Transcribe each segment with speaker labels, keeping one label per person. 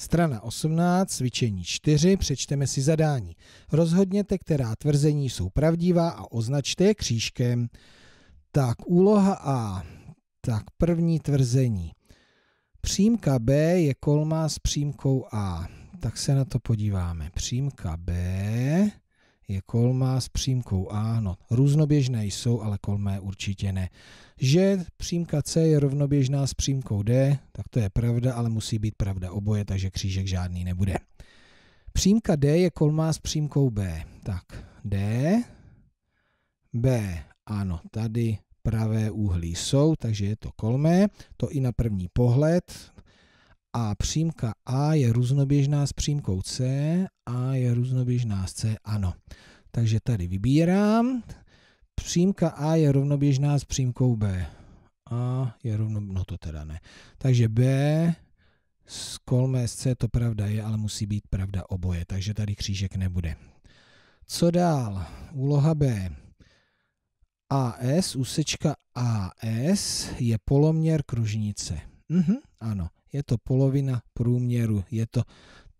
Speaker 1: Strana 18, cvičení 4, přečteme si zadání. Rozhodněte, která tvrzení jsou pravdivá a označte je křížkem. Tak, úloha A. Tak, první tvrzení. Přímka B je kolma s přímkou A. Tak se na to podíváme. Přímka B je kolmá s přímkou a ano. Různoběžné jsou, ale kolmé určitě ne. Že přímka C je rovnoběžná s přímkou D, tak to je pravda, ale musí být pravda oboje, takže křížek žádný nebude. Přímka D je kolmá s přímkou B. Tak D, B, ano, tady pravé úhly jsou, takže je to kolmé. To i na první pohled, a přímka A je různoběžná s přímkou C, A je různoběžná s C, ano. Takže tady vybírám. Přímka A je rovnoběžná s přímkou B. A je rovno, no to teda ne. Takže B z kolmé z C to pravda je, ale musí být pravda oboje, takže tady křížek nebude. Co dál? Úloha B. AS, úsečka AS je poloměr kružnice. Mhm, ano je to polovina průměru, je to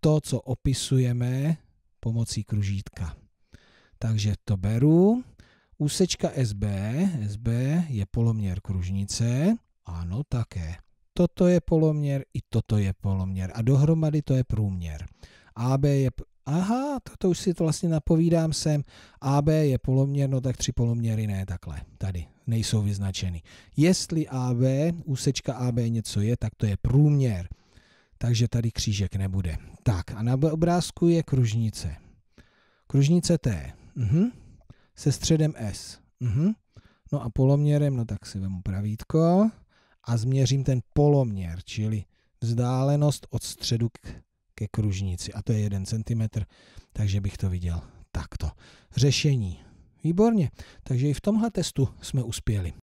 Speaker 1: to, co opisujeme pomocí kružítka. Takže to beru. Úsečka SB, SB je poloměr kružnice, ano také. Toto je poloměr, i toto je poloměr a dohromady to je průměr. AB je aha, to, to už si to vlastně napovídám sem, AB je poloměr, no, tak tři poloměry ne, takhle, tady, nejsou vyznačeny. Jestli AB, úsečka AB něco je, tak to je průměr, takže tady křížek nebude. Tak a na obrázku je kružnice. Kružnice T, -huh. Mhm. se středem S, -huh. Mhm. no a poloměrem, no tak si vemu pravítko a změřím ten poloměr, čili vzdálenost od středu k ke kružnici a to je 1 cm, takže bych to viděl takto. Řešení. Výborně, takže i v tomhle testu jsme uspěli.